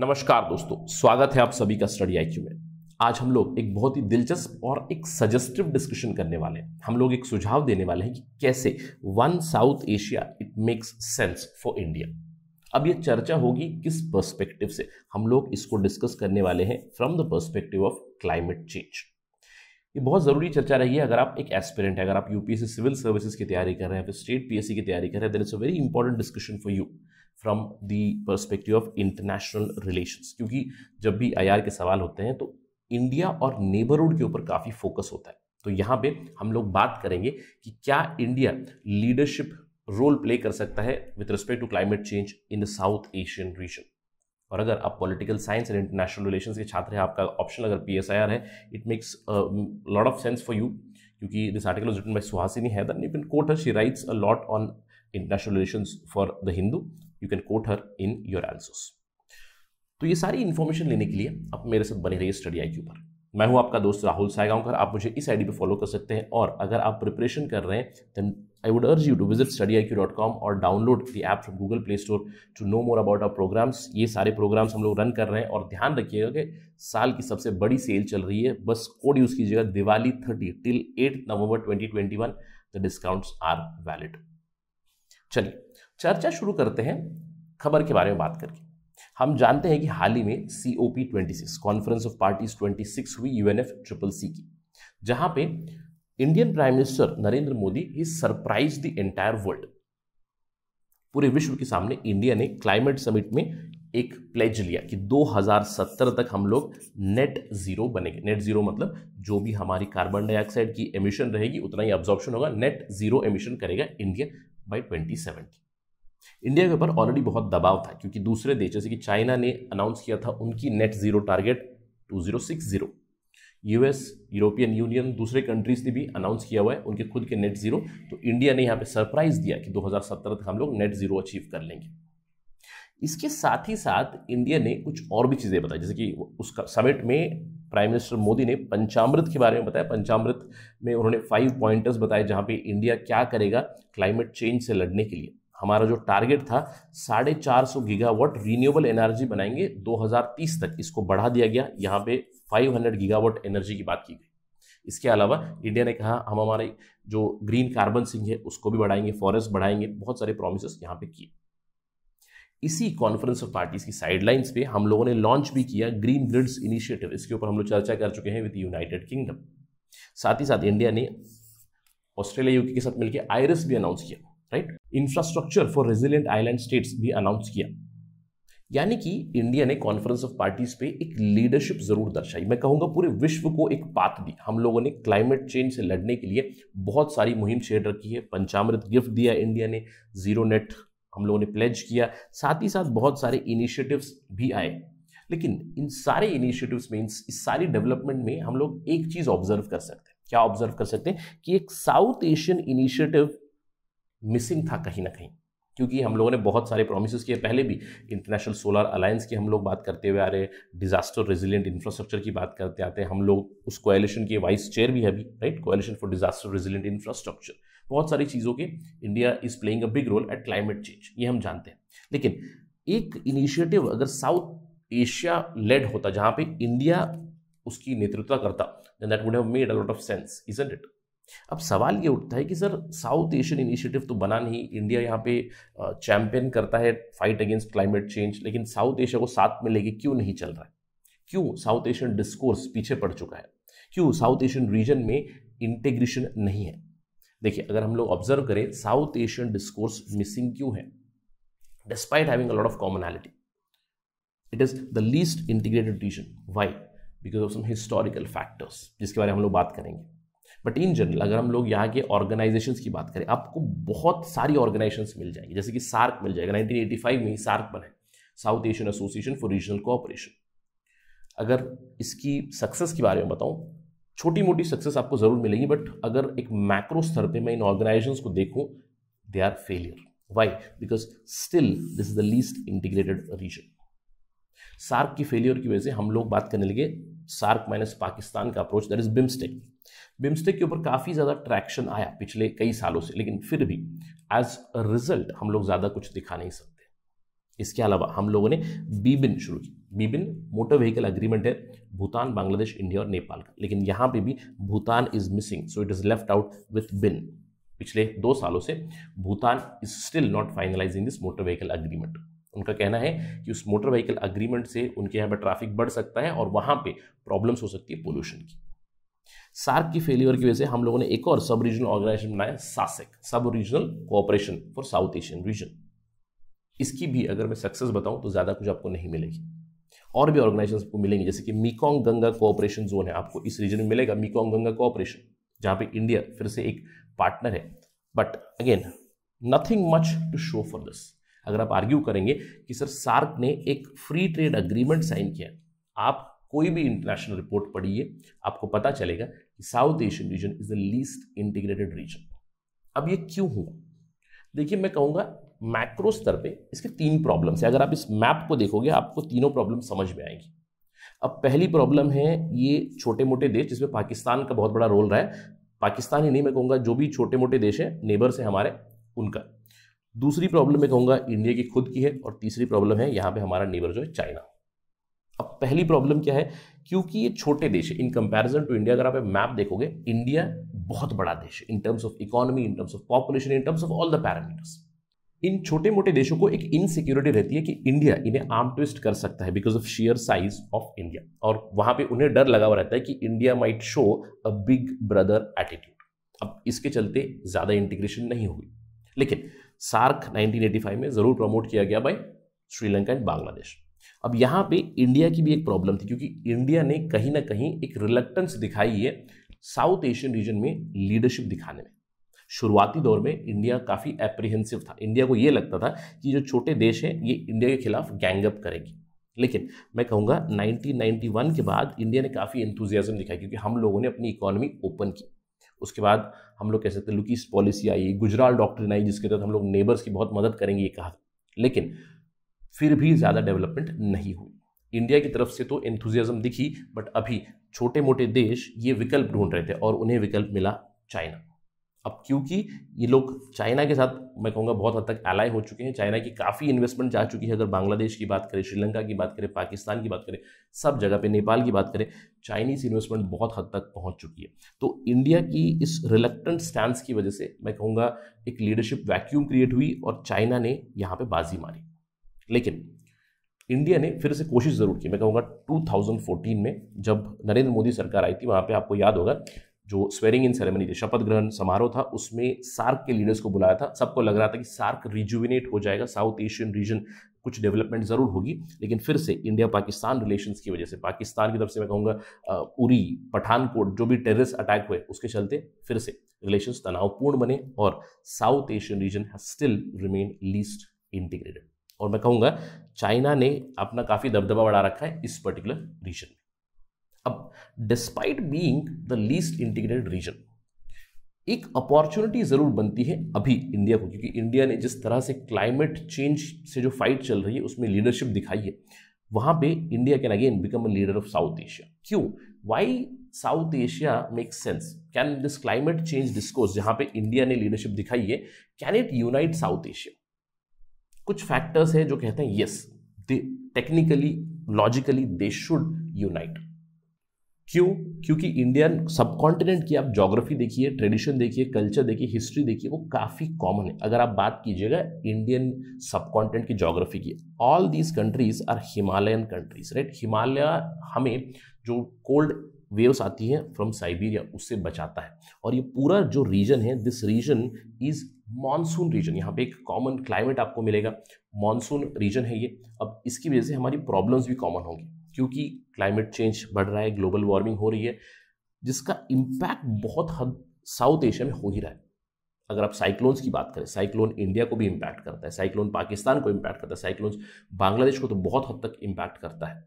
नमस्कार दोस्तों स्वागत है आप सभी का स्टडी आईक्यू में आज हम लोग एक बहुत ही दिलचस्प और एक सजेस्टिव डिस्कशन करने वाले हैं हम लोग एक सुझाव देने वाले हैं कि कैसे one South Asia it makes sense for India अब ये चर्चा होगी किस पर्सपेक्टिव से हम लोग इसको डिस्कस करने वाले हैं from the perspective of climate change ये बहुत ज़रूरी चर्चा रही है अगर आप एक एस्पिरेंट है अगर आप यूपीएससी सिविल सर्विसेज की तैयारी कर रहे हैं फिर स्टेट पीएससी की तैयारी कर रहे हैं then it's a very important discussion for you from the perspective of international relation क्योंकि जब भी आर के सवाल होते हैं तो इंडिया और नेबरहुड के ऊपर काफ़ी फोकस होता है तो यहाँ पे हम लोग बात करेंगे कि क्या इंडिया लीडरशिप रोल प्ले कर सकता है with respect to climate change in the South Asian region और अगर आप political science and international relation के छात्र हैं आपका ऑप्शन अगर पी एस आई आर है it makes lot of sense for you क्योंकि this article written by Suhasini है she writes a lot on international relations for the Hindu you can quote her in your answers तो ये सारी information लेने के लिए आप मेरे साथ बने रहिए स्टडी आई पर मैं हूं आपका दोस्त राहुल सायगांवकर आप मुझे इस आईडी पे फॉलो कर सकते हैं और अगर आप प्रिपरेशन कर रहे हैं then I would urge you to visit study I Q dot com और download the app from Google Play Store to know more about our programmes ये सारे प्रोग्राम्स हम लोग रन कर रहे हैं और ध्यान रखिएगा कि साल की सबसे बड़ी सेल चल रही है बस कोड यूज़ कीजिएगा Diwali thirty till eight November twenty twenty one the discounts are valid चलिए चर्चा शुरू करते हैं खबर के बारे में बात करके हम जानते हैं कि हाल ही में C O P twenty six conference of parties twenty six हुई U N F triple C की जहां पे Indian prime minister Narendra Modi he surprise the entire world पूरे विश्व के सामने इंडिया ने क्लाइमेट समिट में एक प्लेज लिया कि 2070 तक हम लोग नेट ज़ीरो बनेंगे नेट ज़ीरो मतलब जो भी हमारी कार्बन डाइऑक्साइड की एमिशन रहेगी उतना ही ऑब्जॉर्प्शन होगा नेट ज़ीरो एमिशन करेगा इंडिया बाई 2070 इंडिया के ऊपर ऑलरेडी बहुत दबाव था क्योंकि दूसरे देश जैसे कि चाइना ने अनाउंस किया था उनकी net zero target too US European Union दूसरे कंट्रीज ने भी अनाउंस किया हुआ है उनके खुद के नेट ज़ीरो तो इंडिया ने यहाँ पे सरप्राइज़ दिया कि 2070 तक हम लोग नेट ज़ीरो अचीव कर लेंगे इसके साथ ही साथ इंडिया ने कुछ और भी चीज़ें बताई जैसे कि उसका समिट में प्राइम मिनिस्टर मोदी ने पंचामृत के बारे में बताया पंचामृत में उन्होंने फाइव पॉइंटर्स बताए जहाँ पे इंडिया क्या करेगा क्लाइमेट चेंज से लड़ने के लिए हमारा जो टारगेट था साढ़े चार सौ गीगावाट रीन्यूएबल एनर्जी बनाएंगे 2030 तक इसको बढ़ा दिया गया यहाँ पे 500 गीगावाट एनर्जी की बात की गई इसके अलावा इंडिया ने कहा हम हमारे जो ग्रीन कार्बन सिंह है उसको भी बढ़ाएंगे फॉरेस्ट बढ़ाएंगे बहुत सारे प्रोमिस यहाँ पे किए इसी कॉन्फ्रेंस ऑफ पार्टीज की साइडलाइंस पे हम लोगों ने लॉन्च भी किया ग्रीन ग्रिड्स इनिशिएटिव इसके ऊपर हम लोग चर्चा कर चुके हैं विद यूनाइटेड किंगडम साथ ही साथ इंडिया ने ऑस्ट्रेलिया यूके के साथ मिलकर आयरस भी अनाउंस किया right infrastructure for resilient island states भी अनाउंस किया यानी कि इंडिया ने कॉन्फ्रेंस ऑफ पार्टीज पे एक लीडरशिप जरूर दर्शाई मैं कहूंगा पूरे विश्व को एक बात दी हम लोगों ने क्लाइमेट चेंज से लड़ने के लिए बहुत सारी मुहिम छेड़ रखी है पंचामृत गिफ्ट दिया इंडिया ने जीरो नेट हम लोगों ने प्लेज किया साथ ही साथ बहुत सारे इनिशिएटिव्स भी आए लेकिन इन सारे इनिशिएटिव्स में इस सारी डेवलपमेंट में हम लोग एक चीज़ ऑब्जर्व कर सकते हैं क्या ऑब्जर्व कर सकते हैं कि एक साउथ एशियन इनिशिएटिव मिसिंग था कहीं ना कहीं क्योंकि हम लोगों ने बहुत सारे प्रोमिस किए पहले भी इंटरनेशनल सोलर अलायंस की हम लोग बात करते हुए आ रहे डिजास्टर रेजिलियंट इंफ्रास्ट्रक्चर की बात करते आते हैं हम लोग उस कोएलिशन के वाइस चेयर भी है अभी right coalition for disaster resilient infrastructure बहुत सारी चीज़ों के India is playing a big role at climate change ये हम जानते हैं लेकिन एक इनिशिएटिव अगर साउथ एशिया लेड होता जहाँ पे इंडिया उसकी नेतृत्व करता then that would have made a lot of sense is it अब सवाल ये उठता है कि सर साउथ एशियन इनिशिएटिव तो बना नहीं इंडिया यहाँ पे चैंपियन करता है फाइट अगेंस्ट क्लाइमेट चेंज लेकिन साउथ एशिया को साथ में लेके क्यों नहीं चल रहा है क्यों साउथ एशियन डिस्कोर्स पीछे पड़ चुका है क्यों साउथ एशियन रीजन में इंटेग्रेशन नहीं है देखिए अगर हम लोग ऑब्जर्व करें साउथ एशियन डिस्कोर्स मिसिंग क्यों है despite having a lot of commonality it is the least integrated region why because of some historical factors जिसके बारे में हम लोग बात करेंगे बट इन जनरल अगर हम लोग यहाँ के ऑर्गेनाइजेशन की बात करें आपको बहुत सारी ऑर्गेनाइजेशन मिल जाएंगी जैसे कि सार्क मिल जाएगा नाइनटीन एटी फाइव में ही सार्क बना है South Asian association for regional cooperation अगर इसकी सक्सेस के बारे में बताऊं छोटी मोटी सक्सेस आपको ज़रूर मिलेगी बट अगर एक मैक्रो स्तर पे मैं इन ऑर्गेनाइजेशन को देखूं they are failure why because still this is the least integrated region SAARC की फेलियर की वजह से हम लोग बात करने लगे सार्क माइनस पाकिस्तान का approach that is BIMSTEC BIMSTEC के ऊपर काफ़ी ज़्यादा ट्रैक्शन आया पिछले कई सालों से लेकिन फिर भी एज अ रिजल्ट हम लोग ज़्यादा कुछ दिखा नहीं सकते इसके अलावा हम लोगों ने बीबिन शुरू की बीबिन मोटर व्हीकल अग्रीमेंट है भूटान बांग्लादेश इंडिया और नेपाल का लेकिन यहाँ पे भी Bhutan is missing so it is left out with BBIN पिछले दो सालों से Bhutan is still not finalising this motor vehicle agreement उनका कहना है कि उस मोटर व्हीकल अग्रीमेंट से उनके यहाँ पर ट्रैफिक बढ़ सकता है और वहाँ पे प्रॉब्लम्स हो सकती है पोल्यूशन की सार्क की फेलियर की वजह से हम लोगों ने एक और सब रीजनल ऑर्गेनाइजेशन बनाया SASEC sub regional cooperation for South Asian region इसकी भी अगर मैं सक्सेस बताऊं तो ज़्यादा कुछ आपको नहीं मिलेगी और भी ऑर्गेनाइजेशन आपको मिलेंगे जैसे कि मीकॉन्ग गंगा कोऑपरेशन जोन है आपको इस रीजन में मिलेगा मीकोंग गंगा कोऑपरेशन जहाँ पे इंडिया फिर से एक पार्टनर है but again nothing much to show for this अगर आप आर्ग्यू करेंगे कि सर सार्क ने एक फ्री ट्रेड अग्रीमेंट साइन किया आप कोई भी इंटरनेशनल रिपोर्ट पढ़िए आपको पता चलेगा कि South Asian region is the least integrated region अब ये क्यों हुआ देखिए मैं कहूँगा मैक्रो स्तर पे इसके तीन प्रॉब्लम्स है अगर आप इस मैप को देखोगे आपको तीनों प्रॉब्लम समझ में आएगी अब पहली प्रॉब्लम है ये छोटे मोटे देश जिसमें पाकिस्तान का बहुत बड़ा रोल रहा है पाकिस्तान ही नहीं मैं कहूँगा जो भी छोटे मोटे देश हैं नेबर्स हैं हमारे उनका दूसरी प्रॉब्लम मैं कहूँगा इंडिया की खुद की है और तीसरी प्रॉब्लम है यहाँ पे हमारा नेबर जो है चाइना अब पहली प्रॉब्लम क्या है क्योंकि ये छोटे देश है इन कंपैरिजन टू इंडिया अगर आप मैप देखोगे इंडिया बहुत बड़ा देश है in terms of economy in terms of population in terms of all the parameters इन छोटे मोटे देशों को एक इनसिक्योरिटी रहती है कि इंडिया इन्हें आर्म ट्विस्ट कर सकता है because of sheer size of India और वहां पे उन्हें डर लगा हुआ रहता है कि India might show a big brother attitude अब इसके चलते ज़्यादा इंटीग्रेशन नहीं हुई लेकिन सार्क 1985 में ज़रूर प्रमोट किया गया बाय श्रीलंका एंड बांग्लादेश अब यहाँ पे इंडिया की भी एक प्रॉब्लम थी क्योंकि इंडिया ने कहीं ना कहीं एक रिलक्टेंस दिखाई है साउथ एशियन रीजन में लीडरशिप दिखाने में शुरुआती दौर में इंडिया काफ़ी एप्रीहेंसिव था इंडिया को ये लगता था कि जो छोटे देश हैं ये इंडिया के खिलाफ गैंगअप करेगी लेकिन मैं कहूँगा 1991 के बाद इंडिया ने काफ़ी इंथुजियाज़म दिखाया क्योंकि हम लोगों ने अपनी इकोनॉमी ओपन की उसके बाद हम लोग कह सकते हैं लुकीस पॉलिसी आई गुजराल डॉक्ट्रिन आई जिसके तहत हम लोग नेबर्स की बहुत मदद करेंगे ये कहा लेकिन फिर भी ज़्यादा डेवलपमेंट नहीं हुई इंडिया की तरफ से तो एंथुजियाज़म दिखी बट अभी छोटे मोटे देश ये विकल्प ढूंढ रहे थे और उन्हें विकल्प मिला चाइना अब क्योंकि ये लोग चाइना के साथ मैं कहूँगा बहुत हद तक एलाई हो चुके हैं चाइना की काफ़ी इन्वेस्टमेंट जा चुकी है अगर बांग्लादेश की बात करें श्रीलंका की बात करें पाकिस्तान की बात करें सब जगह पे नेपाल की बात करें चाइनीज़ इन्वेस्टमेंट बहुत हद तक पहुंच चुकी है तो इंडिया की इस रिलेक्टेंट स्टैंड की वजह से मैं कहूँगा एक लीडरशिप वैक्यूम क्रिएट हुई और चाइना ने यहाँ पर बाजी मारी लेकिन इंडिया ने फिर से कोशिश ज़रूर की मैं कहूँगा 2014 में जब नरेंद्र मोदी सरकार आई थी वहाँ पे आपको याद होगा जो स्वेरिंग इन सेरेमनी थी शपथ ग्रहण समारोह था उसमें सार्क के लीडर्स को बुलाया था सबको लग रहा था कि सार्क रिजुविनेट हो जाएगा साउथ एशियन रीजन कुछ डेवलपमेंट ज़रूर होगी लेकिन फिर से इंडिया पाकिस्तान रिलेशन की वजह से पाकिस्तान की तरफ से मैं कहूँगा उरी पठानकोट जो भी टेररिस्ट अटैक हुए उसके चलते फिर से रिलेशन तनावपूर्ण बने और South Asian region still remain least integrated और मैं कहूँगा चाइना ने अपना काफ़ी दबदबा बढ़ा रखा है इस पर्टिकुलर रीजन अब despite being the least integrated region एक अपॉर्चुनिटी ज़रूर बनती है अभी इंडिया को क्योंकि इंडिया ने जिस तरह से क्लाइमेट चेंज से जो फाइट चल रही है उसमें लीडरशिप दिखाई है वहां पे India can again become a leader of South Asia क्यों why South Asia make sense can this climate change discourse जहां पे इंडिया ने लीडरशिप दिखाई है can it unite South Asia कुछ फैक्टर्स हैं जो कहते हैं yes they technically logically they should unite क्यों क्योंकि इंडियन सब कॉन्टिनेंट की आप जोग्राफी देखिए ट्रेडिशन देखिए कल्चर देखिए हिस्ट्री देखिए वो काफ़ी कॉमन है अगर आप बात कीजिएगा इंडियन सब कॉन्टिनेंट की जोग्राफी की all these countries are Himalayan countries right Himalaya हमें जो कोल्ड वेव्स आती हैं फ्रॉम साइबेरिया उससे बचाता है और ये पूरा जो रीजन है this region is monsoon region यहाँ पे एक कॉमन क्लाइमेट आपको मिलेगा मानसून रीजन है ये अब इसकी वजह से हमारी प्रॉब्लम्स भी कॉमन होंगी क्योंकि क्लाइमेट चेंज बढ़ रहा है ग्लोबल वार्मिंग हो रही है जिसका इम्पैक्ट बहुत हद साउथ एशिया में हो ही रहा है अगर आप साइक्लोन्स की बात करें साइक्लोन इंडिया को भी इम्पैक्ट करता है साइक्लोन पाकिस्तान को इम्पैक्ट करता है साइक्लोन्स बांग्लादेश को तो बहुत हद तक इम्पैक्ट करता है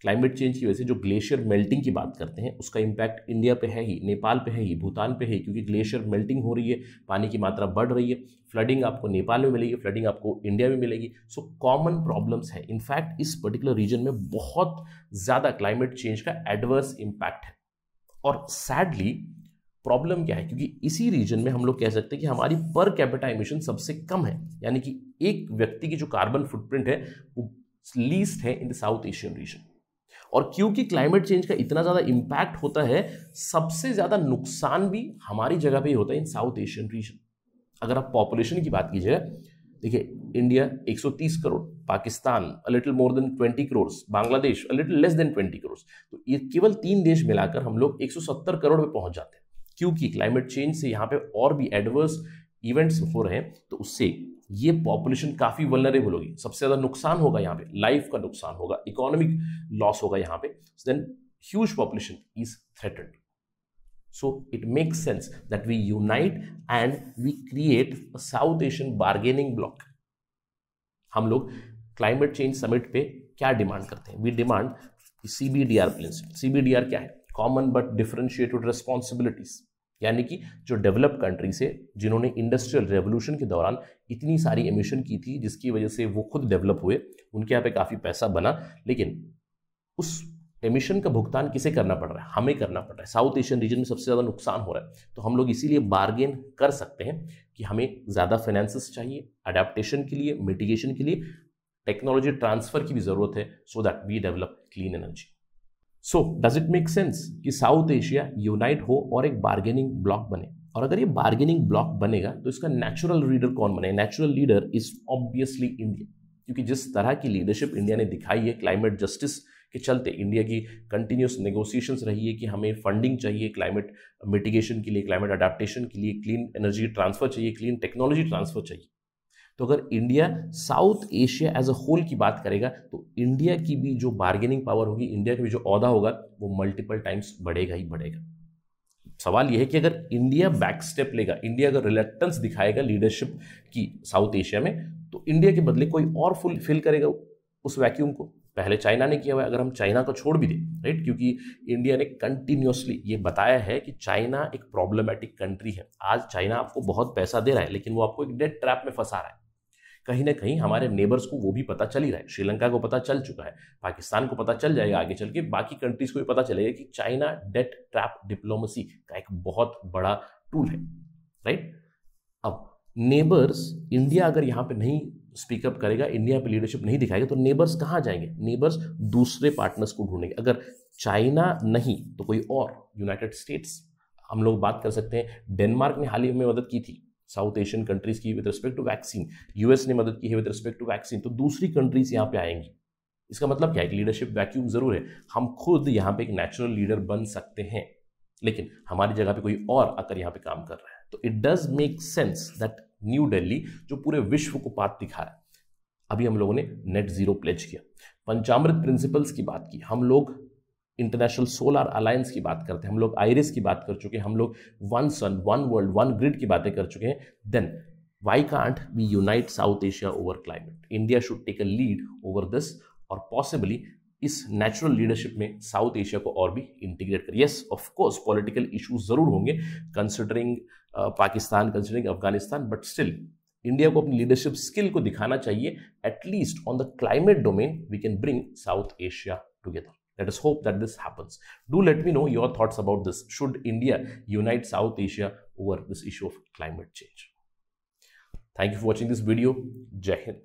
क्लाइमेट चेंज की वजह से जो ग्लेशियर मेल्टिंग की बात करते हैं उसका इम्पैक्ट इंडिया पे है ही नेपाल पे है ही भूटान पे है ही क्योंकि ग्लेशियर मेल्टिंग हो रही है पानी की मात्रा बढ़ रही है फ्लडिंग आपको नेपाल में मिलेगी फ्लडिंग आपको इंडिया में मिलेगी सो कॉमन प्रॉब्लम्स है इनफैक्ट इस पर्टिकुलर रीजन में बहुत ज़्यादा क्लाइमेट चेंज का एडवर्स इम्पैक्ट है और सैडली प्रॉब्लम क्या है क्योंकि इसी रीजन में हम लोग कह सकते हैं कि हमारी पर कैपिटा एमिशन सबसे कम है यानी कि एक व्यक्ति की जो कार्बन फुटप्रिंट है वो लीस्ट है in the South Asian region और क्योंकि क्लाइमेट चेंज का इतना ज़्यादा इम्पैक्ट होता है सबसे ज़्यादा नुकसान भी हमारी जगह पर ही होता है इन साउथ एशियन रीजन अगर आप पॉपुलेशन की बात कीजिए देखिए India 130 crore Pakistan a little more than 20 crore Bangladesh a little less than 20 crore तो ये केवल तीन देश मिलाकर हम लोग 170 करोड़ पे पहुंच जाते हैं क्योंकि क्लाइमेट चेंज से यहाँ पे और भी एडवर्स इवेंट्स हो रहे हैं तो उससे ये पॉपुलेशन काफ़ी वलनरेबल होगी सबसे ज़्यादा नुकसान होगा यहाँ पे लाइफ का नुकसान होगा इकोनॉमिक लॉस होगा यहाँ पे then huge population is threatened so it makes sense that we unite and we create a South Asian bargaining bloc हम लोग क्लाइमेट चेंज समिट पे क्या डिमांड करते हैं we demand C B D R C B D R क्या है common but differentiated responsibilities यानी कि जो डेवलप कंट्रीज है जिन्होंने इंडस्ट्रियल रेवोल्यूशन के दौरान इतनी सारी एमिशन की थी जिसकी वजह से वो खुद डेवलप हुए उनके यहाँ पे काफ़ी पैसा बना लेकिन उस एमिशन का भुगतान किसे करना पड़ रहा है हमें करना पड़ रहा है साउथ एशियन रीजन में सबसे ज़्यादा नुकसान हो रहा है तो हम लोग इसीलिए बार्गेन कर सकते हैं कि हमें ज़्यादा फाइनेंसिस चाहिए अडेप्टेशन के लिए मिटिगेशन के लिए टेक्नोलॉजी ट्रांसफ़र की भी ज़रूरत है so that we develop clean energy so does it make sense कि साउथ एशिया यूनाइट हो और एक बार्गेनिंग ब्लॉक बने और अगर ये बार्गेनिंग ब्लॉक बनेगा तो इसका नेचुरल लीडर कौन बने natural leader is obviously India क्योंकि जिस तरह की लीडरशिप इंडिया ने दिखाई है क्लाइमेट जस्टिस के चलते इंडिया की कंटिन्यूस नेगोशिएशंस रही है कि हमें फंडिंग चाहिए क्लाइमेट मिटिगेशन के लिए क्लाइमेट अडाप्टेशन के लिए क्लीन एनर्जी ट्रांसफर चाहिए क्लीन टेक्नोलॉजी ट्रांसफर चाहिए तो अगर India South Asia as a whole की बात करेगा तो इंडिया की भी जो बार्गेनिंग पावर होगी इंडिया का भी जो अहदा होगा वो मल्टीपल टाइम्स बढ़ेगा ही बढ़ेगा सवाल यह है कि अगर इंडिया बैक स्टेप लेगा इंडिया अगर रिलेक्टेंस दिखाएगा लीडरशिप की साउथ एशिया में तो इंडिया के बदले कोई और फुल फिल करेगा उस वैक्यूम को पहले चाइना ने किया हुआ अगर हम चाइना को छोड़ भी दें राइट क्योंकि इंडिया ने कंटिन्यूसली ये बताया है कि चाइना एक प्रॉब्लमेटिक कंट्री है आज चाइना आपको बहुत पैसा दे रहा है लेकिन वो आपको एक डेड ट्रैप में फंसा रहा है कहीं ना कहीं हमारे नेबर्स हाँ। को वो भी पता चल ही रहा है श्रीलंका को पता चल चुका है पाकिस्तान को पता चल हाँ। जाएगा आगे चल के बाकी कंट्रीज को भी पता चलेगा कि चाइना डेट ट्रैप डिप्लोमेसी का एक बहुत बड़ा टूल है राइट अब नेबर्स इंडिया अगर यहाँ पे नहीं स्पीकअप करेगा इंडिया पे लीडरशिप नहीं दिखाएगा तो नेबर्स कहाँ जाएंगे नेबर्स दूसरे पार्टनर्स को ढूंढेंगे अगर चाइना नहीं तो कोई और यूनाइटेड स्टेट्स हम लोग बात कर सकते हैं डेनमार्क ने हाल ही में मदद की थी साउथ एशियन कंट्रीज की with respect to vaccine US ने मदद की है विद रिस्पेक्ट टू वैक्सीन तो दूसरी कंट्रीज यहाँ पे आएंगी इसका मतलब क्या है कि लीडरशिप वैक्यूम जरूर है हम खुद यहाँ पे एक नेचुरल लीडर बन सकते हैं लेकिन हमारी जगह पे कोई और आकर यहाँ पे काम कर रहा है तो it does make sense that New Delhi जो पूरे विश्व को पाठ दिखा रहा है अभी हम लोगों ने नेट जीरो प्लेज किया पंचामृत प्रिंसिपल्स की बात की हम लोग इंटरनेशनल सोलर अलायंस की बात करते हैं हम लोग आयरिस की बात कर चुके हैं हम लोग one sun one world one grid की बातें कर चुके हैं then why can't we unite South Asia over climate India should take a lead over this और पॉसिबली इस नेचुरल लीडरशिप में साउथ एशिया को और भी इंटीग्रेट करें यस ऑफकोर्स पॉलिटिकल इश्यूज ज़रूर होंगे considering Pakistan considering Afghanistan but still India को अपनी लीडरशिप स्किल को दिखाना चाहिए at least on the climate domain we can bring South Asia together Let us hope that this happens. Do let me know your thoughts about this. Should India unite South Asia over this issue of climate change? Thank you for watching this video. Jai Hind.